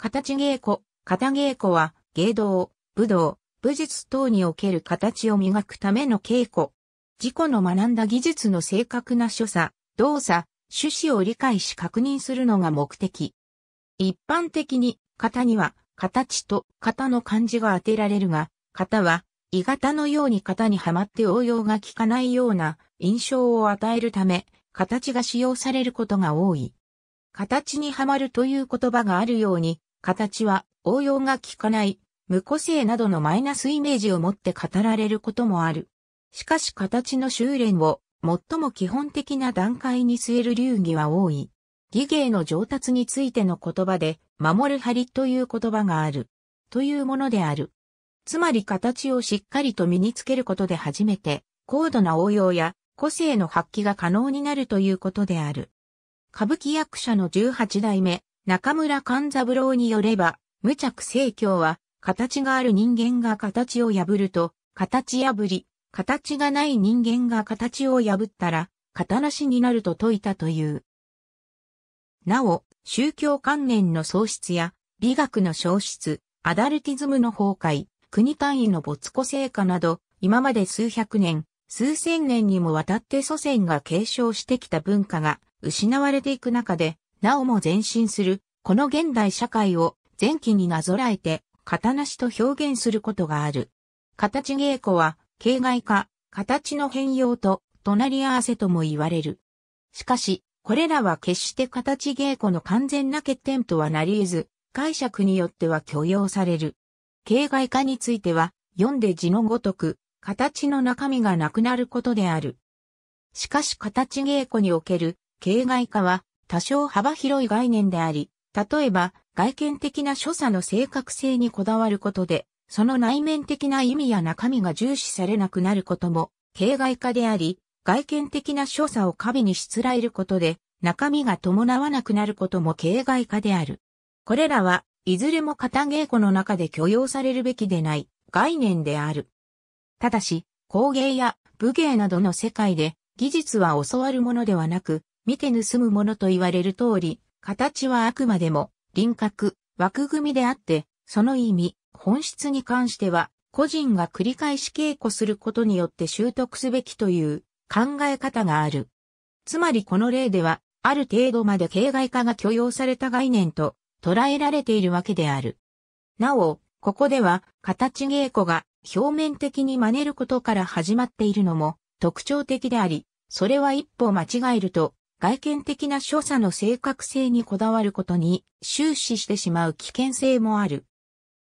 形稽古、型稽古は、芸道、武道、武術等における形を磨くための稽古。自己の学んだ技術の正確な所作、動作、趣旨を理解し確認するのが目的。一般的に、型には、形と型の漢字が当てられるが、型は、鋳型のように型にはまって応用が効かないような印象を与えるため、形が使用されることが多い。形にはまるという言葉があるように、形は応用が効かない、無個性などのマイナスイメージを持って語られることもある。しかし形の修練を最も基本的な段階に据える流儀は多い。技芸の上達についての言葉で、守る張りという言葉がある。というものである。つまり形をしっかりと身につけることで初めて、高度な応用や個性の発揮が可能になるということである。歌舞伎役者の18代目、中村勘三郎によれば、無着生教は、形がある人間が形を破ると、形破り、形がない人間が形を破ったら、型なしになると説いたという。なお、宗教観念の喪失や、美学の消失、アダルティズムの崩壊、国単位の没個成果など、今まで数百年、数千年にもわたって祖先が継承してきた文化が失われていく中で、なおも前進するこの現代社会を前期になぞらえて、形なしと表現することがある。形稽古は、形骸化、形の変容と、隣り合わせとも言われる。しかし、これらは決して形稽古の完全な欠点とはなり得ず、解釈によっては許容される。形骸化については、読んで字のごとく、形の中身がなくなることである。しかし形稽古における、形骸化は、多少幅広い概念であり、例えば、外見的な所作の正確性にこだわることで、その内面的な意味や中身が重視されなくなることも、形骸化であり、外見的な所作を過美にしつらえることで、中身が伴わなくなることも形骸化である。これらは、いずれも型稽古の中で許容されるべきでない概念である。ただし、工芸や武芸などの世界で、技術は教わるものではなく、見て盗むものと言われる通り、形はあくまでも輪郭、枠組みであって、その意味、本質に関しては、個人が繰り返し稽古することによって習得すべきという考え方がある。つまりこの例では、ある程度まで形骸化が許容された概念と捉えられているわけである。なお、ここでは、形稽古が表面的に真似ることから始まっているのも特徴的であり、それは一歩間違えると外見的な所作の正確性にこだわることに終始してしまう危険性もある。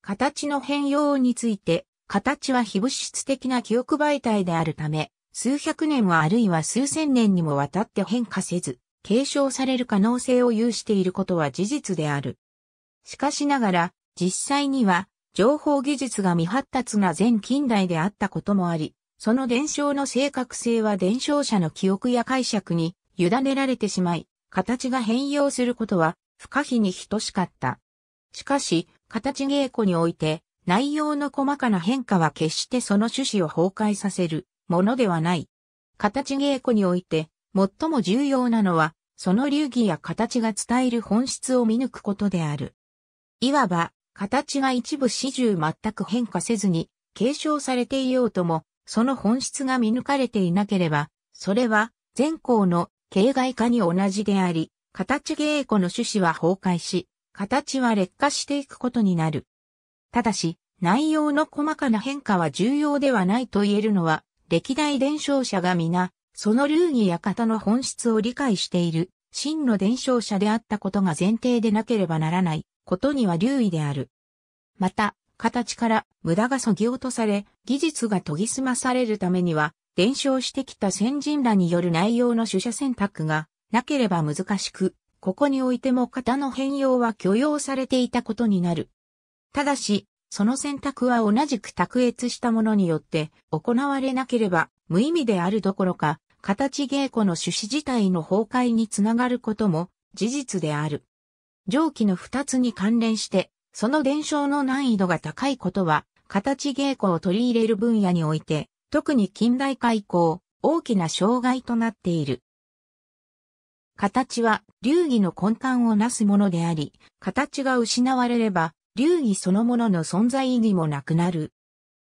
形の変容について、形は非物質的な記憶媒体であるため、数百年はあるいは数千年にもわたって変化せず、継承される可能性を有していることは事実である。しかしながら、実際には、情報技術が未発達な前近代であったこともあり、その伝承の正確性は伝承者の記憶や解釈に委ねられてしまい、形が変容することは不可避に等しかった。しかし、形稽古において、内容の細かな変化は決してその趣旨を崩壊させるものではない。形稽古において、最も重要なのは、その流儀や形が伝える本質を見抜くことである。いわば、形が一部始終全く変化せずに、継承されていようとも、その本質が見抜かれていなければ、それは、前項の形骸化に同じであり、形稽古の種子は崩壊し、形は劣化していくことになる。ただし、内容の細かな変化は重要ではないと言えるのは、歴代伝承者が皆、その流儀や型の本質を理解している、真の伝承者であったことが前提でなければならないことには留意である。また、形から無駄が削ぎ落とされ、技術が研ぎ澄まされるためには、伝承してきた先人らによる内容の取捨選択がなければ難しく、ここにおいても型の変容は許容されていたことになる。ただし、その選択は同じく卓越したものによって行われなければ無意味であるどころか、形稽古の趣旨自体の崩壊につながることも事実である。上記の二つに関連して、その伝承の難易度が高いことは、形稽古を取り入れる分野において、特に近代化以降、大きな障害となっている。形は流儀の根幹をなすものであり、形が失われれば、流儀そのものの存在意義もなくなる。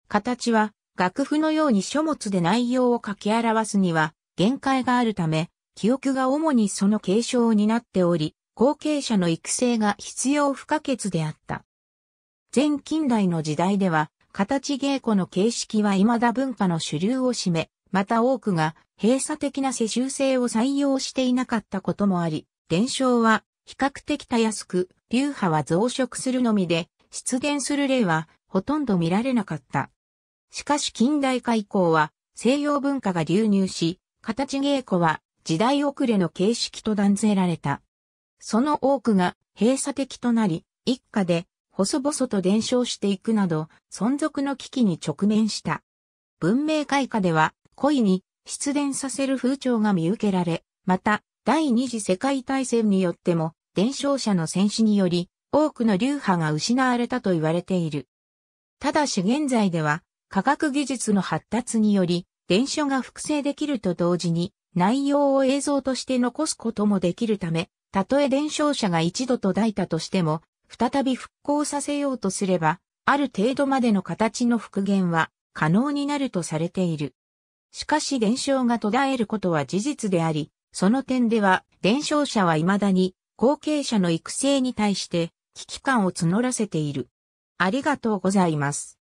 形は、楽譜のように書物で内容を書き表すには、限界があるため、記憶が主にその継承を担っており、後継者の育成が必要不可欠であった。前近代の時代では、形稽古の形式は未だ文化の主流を占め、また多くが閉鎖的な世襲制を採用していなかったこともあり、伝承は比較的たやすく、流派は増殖するのみで、出現する例はほとんど見られなかった。しかし近代化以降は西洋文化が流入し、形稽古は時代遅れの形式と断ぜられた。その多くが閉鎖的となり、一家で細々と伝承していくなど、存続の危機に直面した。文明開化では、故意に失伝させる風潮が見受けられ、また、第二次世界大戦によっても、伝承者の戦死により、多くの流派が失われたと言われている。ただし現在では、科学技術の発達により、伝承が複製できると同時に、内容を映像として残すこともできるため、たとえ伝承者が一度途絶えたとしても、再び復興させようとすれば、ある程度までの形の復元は可能になるとされている。しかし伝承が途絶えることは事実であり、その点では伝承者は未だに後継者の育成に対して危機感を募らせている。ありがとうございます。